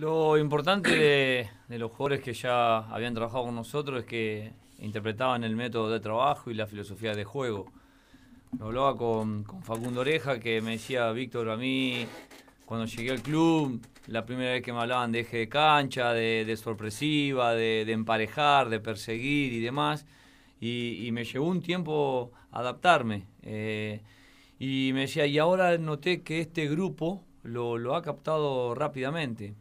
Lo importante de, los jugadores que ya habían trabajado con nosotros es que interpretaban el método de trabajo y la filosofía de juego. hablaba con, con Facundo Oreja que me decía, Víctor, a mí cuando llegué al club, la primera vez que me hablaban de eje de cancha, de, sorpresiva, de, emparejar, de perseguir y demás, y, me llevó un tiempo adaptarme. Eh, y me decía, y ahora noté que este grupo lo ha captado rápidamente.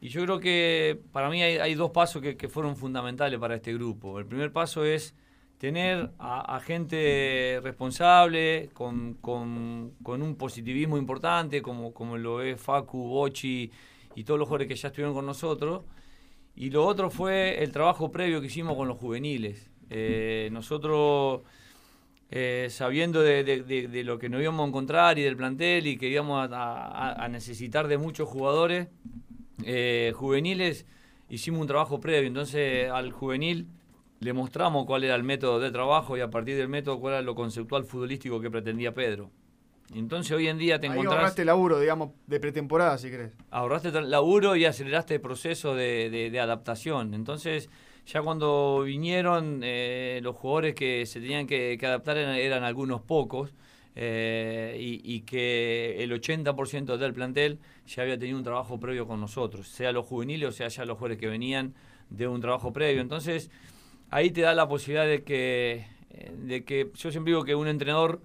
Y yo creo que para mí hay, dos pasos que, fueron fundamentales para este grupo. El primer paso es tener a, gente responsable, con, con, un positivismo importante, como, como lo es Facu, Bochi y todos los jóvenes que ya estuvieron con nosotros. Y lo otro fue el trabajo previo que hicimos con los juveniles. Eh, nosotros, eh, sabiendo de, lo que nos íbamos a encontrar y del plantel y que íbamos a necesitar de muchos jugadores, eh, juveniles hicimos un trabajo previo, entonces al juvenil le mostramos cuál era el método de trabajo y a partir del método cuál era lo conceptual futbolístico que pretendía Pedro. Entonces hoy en día te encontraste ahorraste laburo, digamos, de pretemporada, si crees Ahorraste laburo y aceleraste el proceso de, adaptación. Entonces, ya cuando vinieron, eh, los jugadores que se tenían que, adaptar eran algunos pocos. Eh, y, que el 80% del plantel ya había tenido un trabajo previo con nosotros, sea los juveniles o sea ya los jugadores que venían de un trabajo previo. Entonces, ahí te da la posibilidad de que, eh, de que yo siempre digo que un entrenador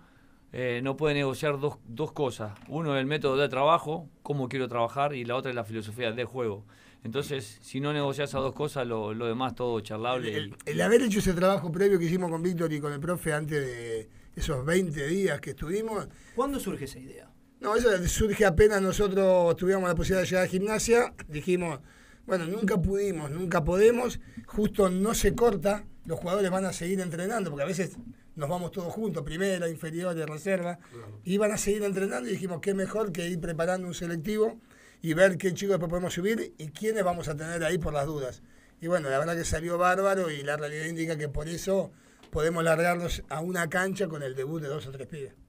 eh, no puede negociar dos, cosas. Uno es el método de trabajo, cómo quiero trabajar, y la otra es la filosofía de juego. Entonces, si no negocias esas dos cosas, lo, demás todo charlable. el, haber hecho ese trabajo previo que hicimos con Víctor y con el profe antes de, esos 20 días que estuvimos. ¿Cuándo surge esa idea? No, eso surge apenas nosotros tuvimos la posibilidad de llegar a gimnasia. Dijimos, bueno, nunca pudimos, nunca podemos. Justo no se corta, los jugadores van a seguir entrenando, porque a veces nos vamos todos juntos, primera, inferior, de reserva. Y van a seguir entrenando y dijimos, qué mejor que ir preparando un selectivo y ver qué chicos después podemos subir y quiénes vamos a tener ahí por las dudas. Y bueno, la verdad que salió bárbaro y la realidad indica que por eso podemos largarnos a una cancha con el debut de dos o tres pibes.